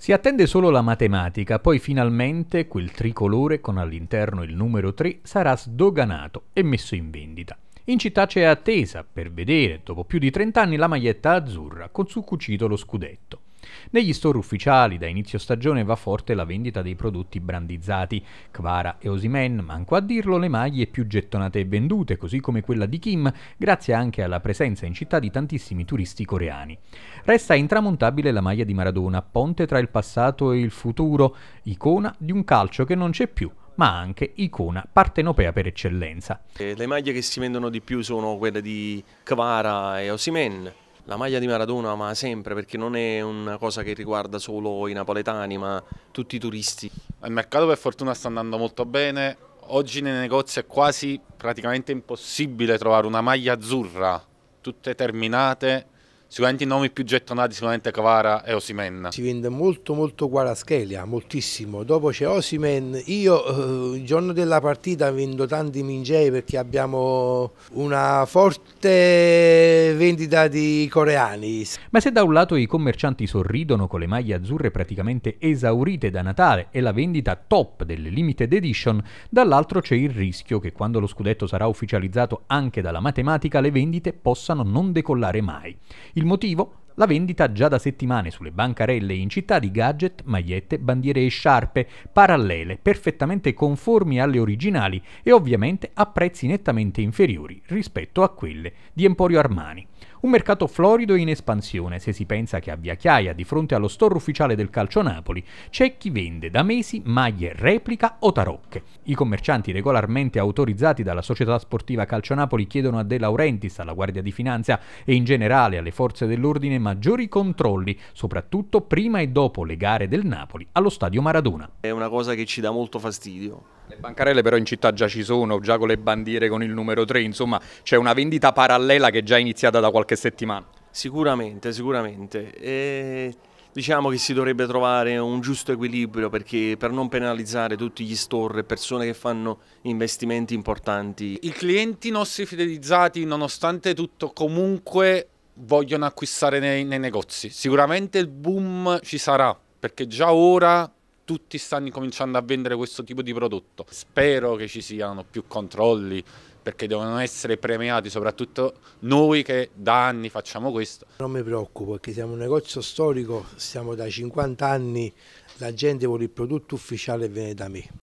Si attende solo la matematica, poi finalmente quel tricolore con all'interno il numero 3 sarà sdoganato e messo in vendita. In città c'è attesa per vedere, dopo più di 30 anni, la maglietta azzurra con su cucito lo scudetto. Negli store ufficiali da inizio stagione va forte la vendita dei prodotti brandizzati. Kvara e Osimen, manco a dirlo, le maglie più gettonate e vendute, così come quella di Kim, grazie anche alla presenza in città di tantissimi turisti coreani. Resta intramontabile la maglia di Maradona, ponte tra il passato e il futuro, icona di un calcio che non c'è più, ma anche icona partenopea per eccellenza. Eh, le maglie che si vendono di più sono quelle di Kvara e Osimen, la maglia di Maradona, ma sempre, perché non è una cosa che riguarda solo i napoletani, ma tutti i turisti. Il mercato per fortuna sta andando molto bene, oggi nei negozi è quasi praticamente impossibile trovare una maglia azzurra, tutte terminate, Sicuramente i nomi più gettonati sicuramente Cavara e Osimen. Si vende molto molto Guaraschelia, moltissimo. Dopo c'è Osimen. Io eh, il giorno della partita vendo tanti Mingei perché abbiamo una forte vendita di coreani. Ma se da un lato i commercianti sorridono con le maglie azzurre praticamente esaurite da Natale e la vendita top delle limited edition, dall'altro c'è il rischio che quando lo scudetto sarà ufficializzato anche dalla matematica le vendite possano non decollare mai. Il motivo? la vendita già da settimane sulle bancarelle in città di gadget, magliette, bandiere e sciarpe, parallele, perfettamente conformi alle originali e ovviamente a prezzi nettamente inferiori rispetto a quelle di Emporio Armani. Un mercato florido e in espansione, se si pensa che a Via Chiaia, di fronte allo store ufficiale del Calcio Napoli, c'è chi vende da mesi maglie replica o tarocche. I commercianti regolarmente autorizzati dalla società sportiva Calcio Napoli chiedono a De Laurentiis, alla Guardia di Finanza e in generale alle forze dell'ordine maggiori controlli, soprattutto prima e dopo le gare del Napoli allo stadio Maradona. È una cosa che ci dà molto fastidio. Le bancarelle però in città già ci sono, già con le bandiere con il numero 3, insomma c'è una vendita parallela che è già iniziata da qualche settimana. Sicuramente, sicuramente. E diciamo che si dovrebbe trovare un giusto equilibrio perché per non penalizzare tutti gli store e persone che fanno investimenti importanti. I clienti nostri fidelizzati nonostante tutto comunque vogliono acquistare nei, nei negozi. Sicuramente il boom ci sarà, perché già ora tutti stanno cominciando a vendere questo tipo di prodotto. Spero che ci siano più controlli perché devono essere premiati, soprattutto noi che da anni facciamo questo. Non mi preoccupo perché siamo un negozio storico, siamo da 50 anni, la gente vuole il prodotto ufficiale e viene da me.